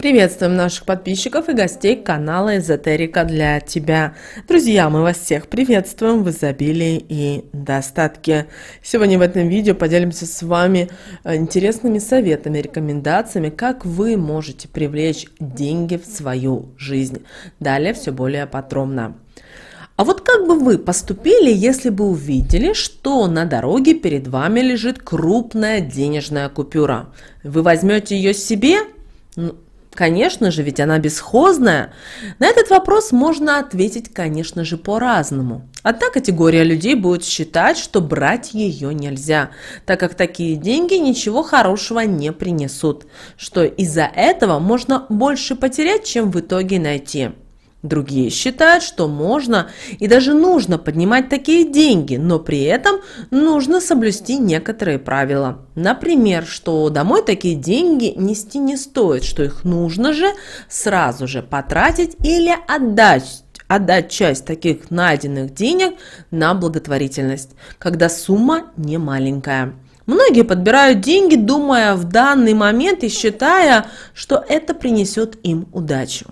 Приветствуем наших подписчиков и гостей канала «Эзотерика для тебя». Друзья, мы вас всех приветствуем в изобилии и достатке. Сегодня в этом видео поделимся с вами э, интересными советами, рекомендациями, как вы можете привлечь деньги в свою жизнь. Далее все более подробно. А вот как бы вы поступили, если бы увидели, что на дороге перед вами лежит крупная денежная купюра? Вы возьмете ее себе? Ну, Конечно же, ведь она бесхозная. На этот вопрос можно ответить, конечно же, по-разному. Одна категория людей будет считать, что брать ее нельзя, так как такие деньги ничего хорошего не принесут, что из-за этого можно больше потерять, чем в итоге найти. Другие считают, что можно и даже нужно поднимать такие деньги, но при этом нужно соблюсти некоторые правила. Например, что домой такие деньги нести не стоит, что их нужно же сразу же потратить или отдать отдать часть таких найденных денег на благотворительность, когда сумма не маленькая. Многие подбирают деньги, думая в данный момент и считая, что это принесет им удачу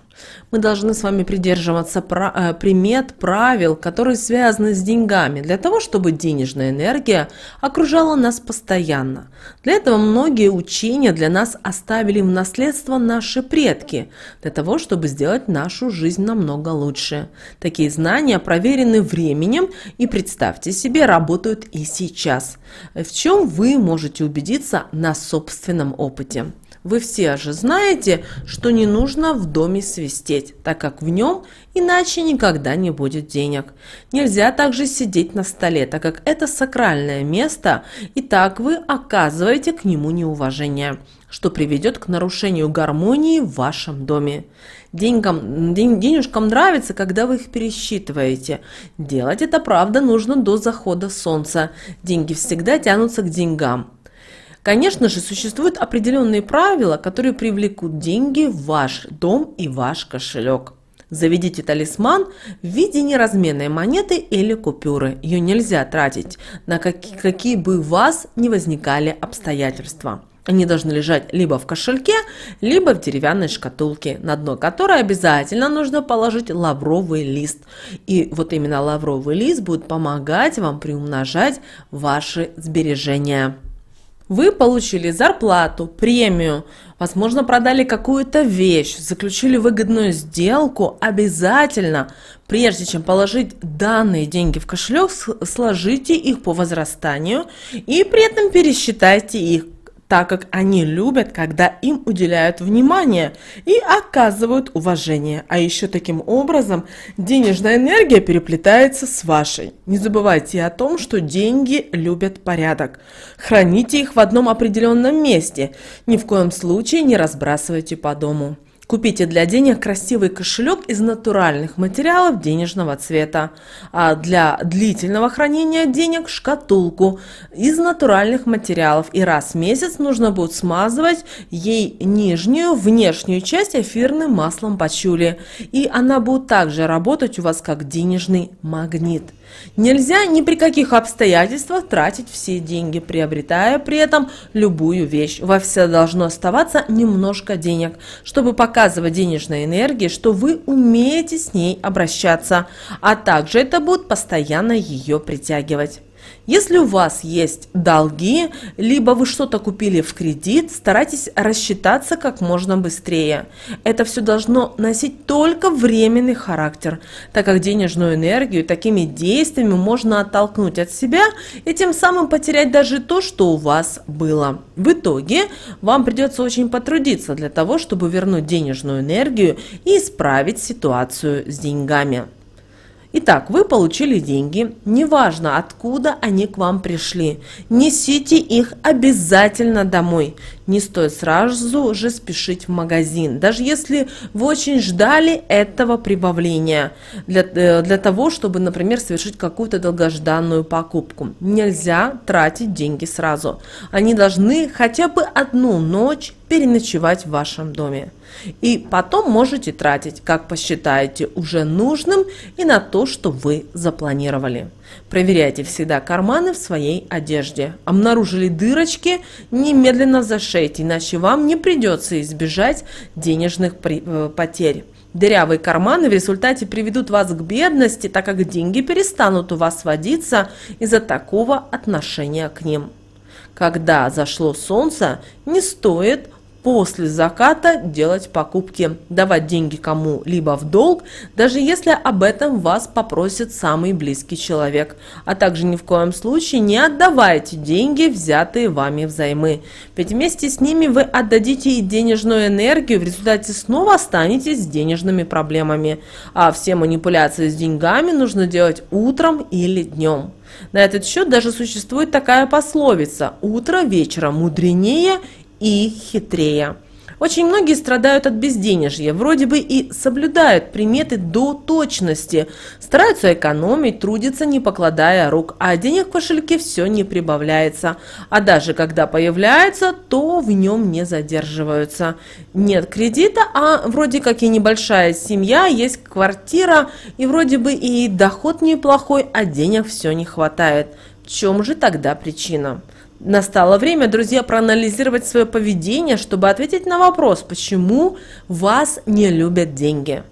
мы должны с вами придерживаться э, примет, правил, которые связаны с деньгами, для того, чтобы денежная энергия окружала нас постоянно. Для этого многие учения для нас оставили в наследство наши предки, для того, чтобы сделать нашу жизнь намного лучше. Такие знания проверены временем и, представьте себе, работают и сейчас. В чем вы можете убедиться на собственном опыте. Вы все же знаете, что не нужно в доме свистеть, так как в нем иначе никогда не будет денег. Нельзя также сидеть на столе, так как это сакральное место, и так вы оказываете к нему неуважение что приведет к нарушению гармонии в вашем доме. Деньгам, денежкам нравится, когда вы их пересчитываете. Делать это, правда, нужно до захода солнца. Деньги всегда тянутся к деньгам. Конечно же, существуют определенные правила, которые привлекут деньги в ваш дом и ваш кошелек. Заведите талисман в виде неразменной монеты или купюры. Ее нельзя тратить на какие, какие бы у вас не возникали обстоятельства. Они должны лежать либо в кошельке, либо в деревянной шкатулке, на дно которой обязательно нужно положить лавровый лист. И вот именно лавровый лист будет помогать вам приумножать ваши сбережения. Вы получили зарплату, премию, возможно, продали какую-то вещь, заключили выгодную сделку. Обязательно, прежде чем положить данные деньги в кошелек, сложите их по возрастанию и при этом пересчитайте их так как они любят, когда им уделяют внимание и оказывают уважение. А еще таким образом денежная энергия переплетается с вашей. Не забывайте о том, что деньги любят порядок. Храните их в одном определенном месте. Ни в коем случае не разбрасывайте по дому. Купите для денег красивый кошелек из натуральных материалов денежного цвета, а для длительного хранения денег шкатулку из натуральных материалов. И раз в месяц нужно будет смазывать ей нижнюю внешнюю часть эфирным маслом пачули. И она будет также работать у вас как денежный магнит. Нельзя ни при каких обстоятельствах тратить все деньги, приобретая при этом любую вещь. Во вас должно оставаться немножко денег, чтобы пока показывать денежной энергии, что вы умеете с ней обращаться, а также это будет постоянно ее притягивать. Если у вас есть долги, либо вы что-то купили в кредит, старайтесь рассчитаться как можно быстрее. Это все должно носить только временный характер, так как денежную энергию такими действиями можно оттолкнуть от себя и тем самым потерять даже то, что у вас было. В итоге вам придется очень потрудиться для того, чтобы вернуть денежную энергию и исправить ситуацию с деньгами. Итак, вы получили деньги, неважно откуда они к вам пришли, несите их обязательно домой. Не стоит сразу же спешить в магазин, даже если вы очень ждали этого прибавления для, э, для того, чтобы, например, совершить какую-то долгожданную покупку. Нельзя тратить деньги сразу. Они должны хотя бы одну ночь переночевать в вашем доме. И потом можете тратить, как посчитаете уже нужным и на то, что вы запланировали. Проверяйте всегда карманы в своей одежде. Обнаружили дырочки, немедленно зашейте, иначе вам не придется избежать денежных э, потерь. Дырявые карманы в результате приведут вас к бедности, так как деньги перестанут у вас водиться из-за такого отношения к ним. Когда зашло солнце, не стоит после заката делать покупки, давать деньги кому-либо в долг, даже если об этом вас попросит самый близкий человек. А также ни в коем случае не отдавайте деньги, взятые вами взаймы. Ведь вместе с ними вы отдадите и денежную энергию, в результате снова останетесь с денежными проблемами. А все манипуляции с деньгами нужно делать утром или днем. На этот счет даже существует такая пословица «утро вечера мудренее и хитрее. Очень многие страдают от безденежья, вроде бы и соблюдают приметы до точности, стараются экономить, трудятся, не покладая рук, а денег в кошельке все не прибавляется, а даже когда появляется, то в нем не задерживаются. Нет кредита, а вроде как и небольшая семья, есть квартира, и вроде бы и доход неплохой, а денег все не хватает. В чем же тогда причина? Настало время, друзья, проанализировать свое поведение, чтобы ответить на вопрос, почему вас не любят деньги.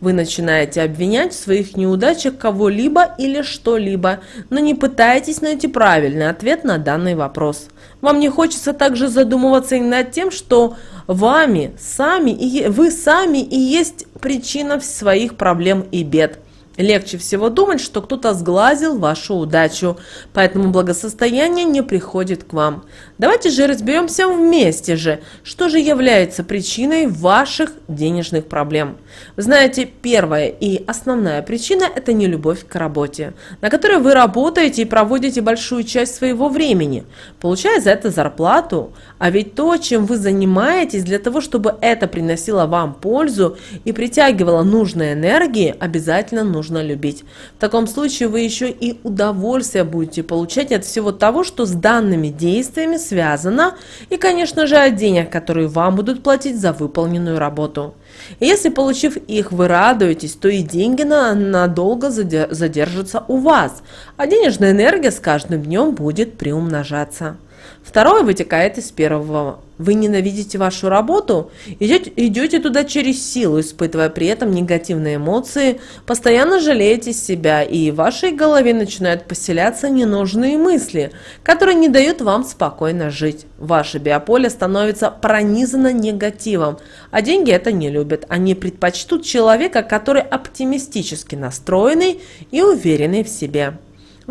Вы начинаете обвинять в своих неудачах кого-либо или что-либо, но не пытаетесь найти правильный ответ на данный вопрос. Вам не хочется также задумываться и над тем, что вами сами и вы сами и есть причина своих проблем и бед – Легче всего думать, что кто-то сглазил вашу удачу, поэтому благосостояние не приходит к вам. Давайте же разберемся вместе же, что же является причиной ваших денежных проблем. Вы знаете, первая и основная причина – это не любовь к работе, на которой вы работаете и проводите большую часть своего времени, получая за это зарплату, а ведь то, чем вы занимаетесь для того, чтобы это приносило вам пользу и притягивало нужные энергии, обязательно нужно нужно любить. В таком случае вы еще и удовольствие будете получать от всего того, что с данными действиями связано, и, конечно же, от денег, которые вам будут платить за выполненную работу. если, получив их, вы радуетесь, то и деньги надолго задержатся у вас, а денежная энергия с каждым днем будет приумножаться. Второе вытекает из первого. Вы ненавидите вашу работу, идете, идете туда через силу, испытывая при этом негативные эмоции, постоянно жалеете себя, и в вашей голове начинают поселяться ненужные мысли, которые не дают вам спокойно жить. Ваше биополе становится пронизано негативом, а деньги это не любят. Они предпочтут человека, который оптимистически настроенный и уверенный в себе.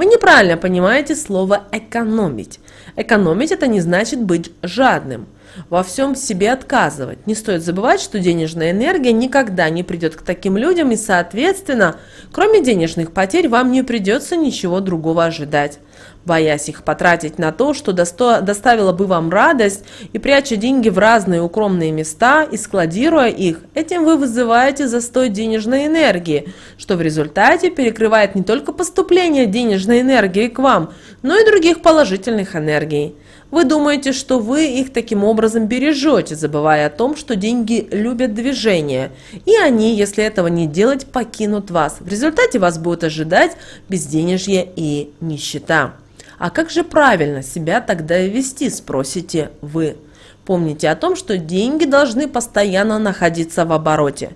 Вы неправильно понимаете слово «экономить». Экономить – это не значит быть жадным – во всем себе отказывать. Не стоит забывать, что денежная энергия никогда не придет к таким людям и, соответственно, кроме денежных потерь вам не придется ничего другого ожидать. Боясь их потратить на то, что досто... доставило бы вам радость, и пряча деньги в разные укромные места и складируя их, этим вы вызываете застой денежной энергии, что в результате перекрывает не только поступление денежной энергии к вам, но и других положительных энергий. Вы думаете, что вы их таким образом бережете, забывая о том, что деньги любят движение, и они, если этого не делать, покинут вас. В результате вас будет ожидать безденежье и нищета. А как же правильно себя тогда вести, спросите вы. Помните о том, что деньги должны постоянно находиться в обороте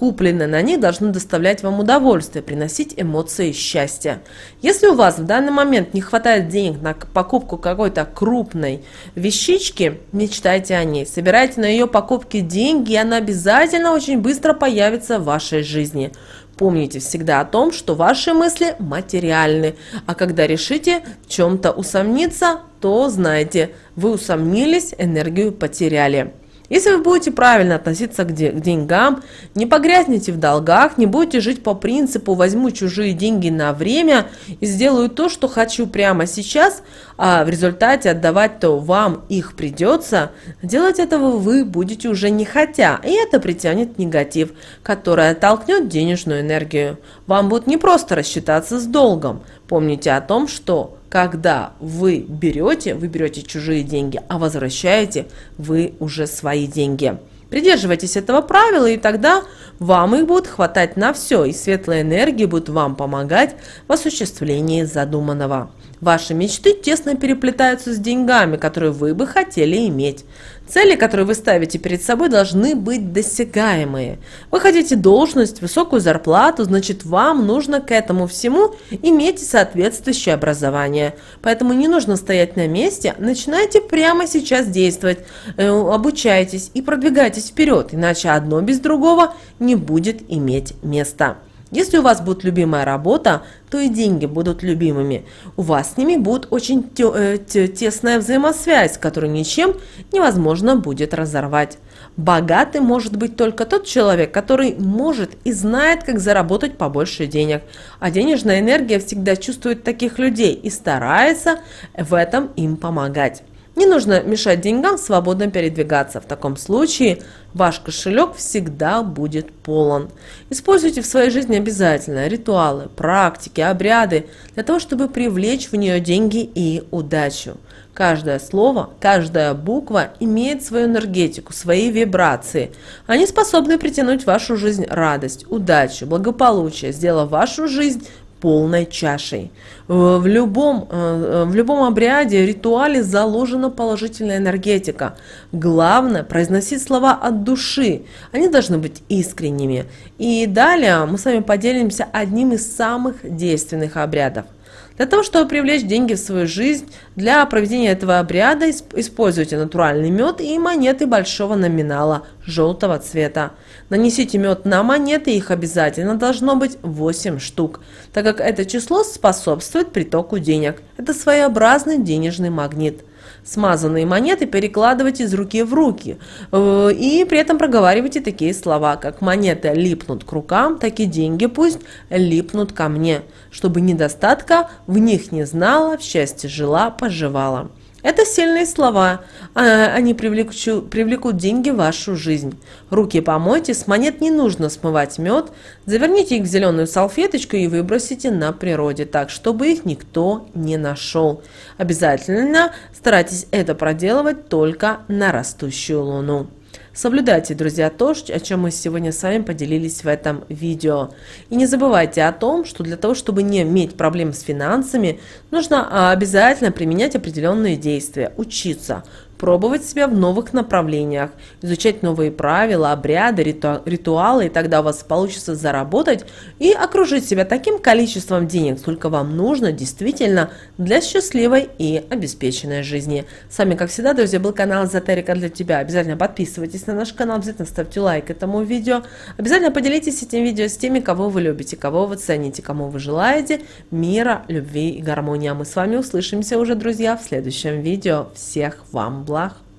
купленные на них должны доставлять вам удовольствие, приносить эмоции счастья. Если у вас в данный момент не хватает денег на покупку какой-то крупной вещички, мечтайте о ней, собирайте на ее покупки деньги, и она обязательно очень быстро появится в вашей жизни. Помните всегда о том, что ваши мысли материальны, а когда решите в чем-то усомниться, то знайте, вы усомнились, энергию потеряли. Если вы будете правильно относиться к, де- к деньгам, не погрязнете в долгах, не будете жить по принципу «возьму чужие деньги на время и сделаю то, что хочу прямо сейчас», а в результате отдавать то вам их придется, делать этого вы будете уже не хотя, и это притянет негатив, который оттолкнет денежную энергию. Вам будет не просто рассчитаться с долгом, помните о том, что когда вы берете, вы берете чужие деньги, а возвращаете вы уже свои деньги. Придерживайтесь этого правила, и тогда вам их будет хватать на все, и светлая энергия будет вам помогать в осуществлении задуманного. Ваши мечты тесно переплетаются с деньгами, которые вы бы хотели иметь. Цели, которые вы ставите перед собой, должны быть досягаемые. Вы хотите должность, высокую зарплату, значит, вам нужно к этому всему иметь соответствующее образование. Поэтому не нужно стоять на месте, начинайте прямо сейчас действовать, э, обучайтесь и продвигайтесь вперед, иначе одно без другого не будет иметь места. Если у вас будет любимая работа, то и деньги будут любимыми. У вас с ними будет очень э, тесная взаимосвязь, которую ничем невозможно будет разорвать. Богатый может быть только тот человек, который может и знает, как заработать побольше денег. А денежная энергия всегда чувствует таких людей и старается в этом им помогать. Не нужно мешать деньгам свободно передвигаться. В таком случае ваш кошелек всегда будет полон. Используйте в своей жизни обязательно ритуалы, практики, обряды для того, чтобы привлечь в нее деньги и удачу. Каждое слово, каждая буква имеет свою энергетику, свои вибрации. Они способны притянуть в вашу жизнь радость, удачу, благополучие, сделав вашу жизнь полной чашей. Э, в любом, э, э, в любом обряде, ритуале заложена положительная энергетика. Главное произносить слова от души. Они должны быть искренними. И далее мы с вами поделимся одним из самых действенных обрядов – для того, чтобы привлечь деньги в свою жизнь, для проведения этого обряда используйте натуральный мед и монеты большого номинала желтого цвета. Нанесите мед на монеты, их обязательно должно быть 8 штук, так как это число способствует притоку денег. Это своеобразный денежный магнит – смазанные монеты перекладывать из руки в руки. Э, и при этом проговаривайте такие слова, как «монеты липнут к рукам, так и деньги пусть липнут ко мне», чтобы недостатка в них не знала, в счастье жила, поживала. Это сильные слова. А, они привлеку, привлекут деньги в вашу жизнь. Руки помойте, с монет не нужно смывать мед. Заверните их в зеленую салфеточку и выбросите на природе, так, чтобы их никто не нашел. Обязательно старайтесь это проделывать только на растущую луну. Соблюдайте, друзья, то, о чем мы сегодня с вами поделились в этом видео. И не забывайте о том, что для того, чтобы не иметь проблем с финансами, нужно а, обязательно применять определенные действия, учиться, пробовать себя в новых направлениях, изучать новые правила, обряды, ритуалы, и тогда у вас получится заработать и окружить себя таким количеством денег, сколько вам нужно действительно для счастливой и обеспеченной жизни. С вами, как всегда, друзья, был канал Эзотерика для тебя. Обязательно подписывайтесь на наш канал, обязательно ставьте лайк этому видео. Обязательно поделитесь этим видео с теми, кого вы любите, кого вы цените, кому вы желаете мира, любви и гармонии. А мы с вами услышимся уже, друзья, в следующем видео. Всех вам благодарю. black